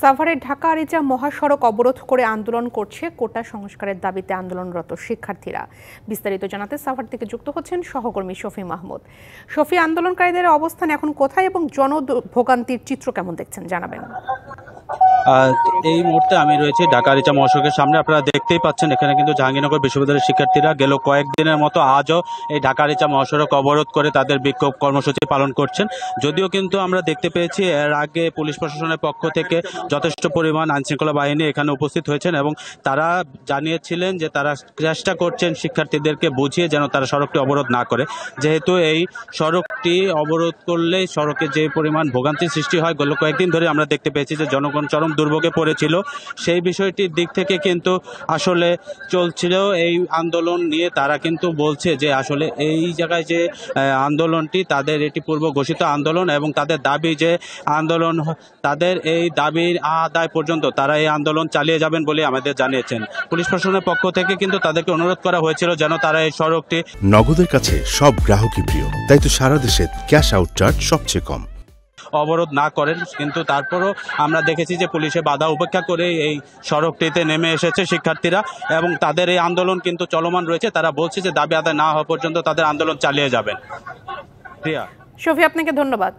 সাভারের ঢাকা আরিচা মহাসড়ক অবরোধ করে আন্দোলন করছে কোটা সংস্কারের দাবিতে আন্দোলনরত শিক্ষার্থীরা বিস্তারিত জানাতে সাভার থেকে যুক্ত হচ্ছেন সহকর্মী শফি মাহমুদ শফি আন্দোলনকারীদের অবস্থান এখন কোথায় এবং জনভোগান্তির চিত্র কেমন দেখছেন জানাবেন এই মুহূর্তে আমি রয়েছি ঢাকা রিচা মহাসড়কের সামনে আপনারা দেখতেই পাচ্ছেন এখানে কিন্তু জাহাঙ্গীরনগর বিশ্ববিদ্যালয়ের শিক্ষার্থীরা গেল কয়েকদিনের মতো আজও এই ঢাকা রিচা মহাসড়ক অবরোধ করে তাদের বিক্ষোভ কর্মসূচি পালন করছেন যদিও কিন্তু আমরা দেখতে পেয়েছি এর আগে পুলিশ প্রশাসনের পক্ষ থেকে যথেষ্ট পরিমাণ আইনশৃঙ্খলা বাহিনী এখানে উপস্থিত হয়েছেন এবং তারা জানিয়েছিলেন যে তারা চেষ্টা করছেন শিক্ষার্থীদেরকে বুঝিয়ে যেন তারা সড়কটি অবরোধ না করে যেহেতু এই সড়কটি অবরোধ করলে সড়কে যে পরিমাণ ভোগান্তি সৃষ্টি হয় গেল কয়েকদিন ধরে আমরা দেখতে পেয়েছি যে জনগণ চরম দুর্ভোগে পড়েছিল সেই বিষয়টির দিক থেকে কিন্তু আসলে চলছিল এই আন্দোলন নিয়ে তারা কিন্তু বলছে যে আসলে এই জায়গায় যে আন্দোলনটি তাদের এটি পূর্ব ঘোষিত আন্দোলন এবং তাদের দাবি যে আন্দোলন তাদের এই দাবির আদায় পর্যন্ত তারা এই আন্দোলন চালিয়ে যাবেন বলে আমাদের জানিয়েছেন পুলিশ প্রশাসনের পক্ষ থেকে কিন্তু তাদেরকে অনুরোধ করা হয়েছিল যেন তারা এই সড়কটি নগদের কাছে সব গ্রাহকই প্রিয় তাই তো সারা দেশে ক্যাশ আউট চার্জ সবচেয়ে কম অবরোধ না করেন কিন্তু তারপরও আমরা দেখেছি যে পুলিশে বাধা উপেক্ষা করে এই সড়কটিতে নেমে এসেছে শিক্ষার্থীরা এবং তাদের এই আন্দোলন কিন্তু চলমান রয়েছে তারা বলছে যে দাবি আদায় না হওয়া পর্যন্ত তাদের আন্দোলন চালিয়ে যাবেন প্রিয়া আপনাকে ধন্যবাদ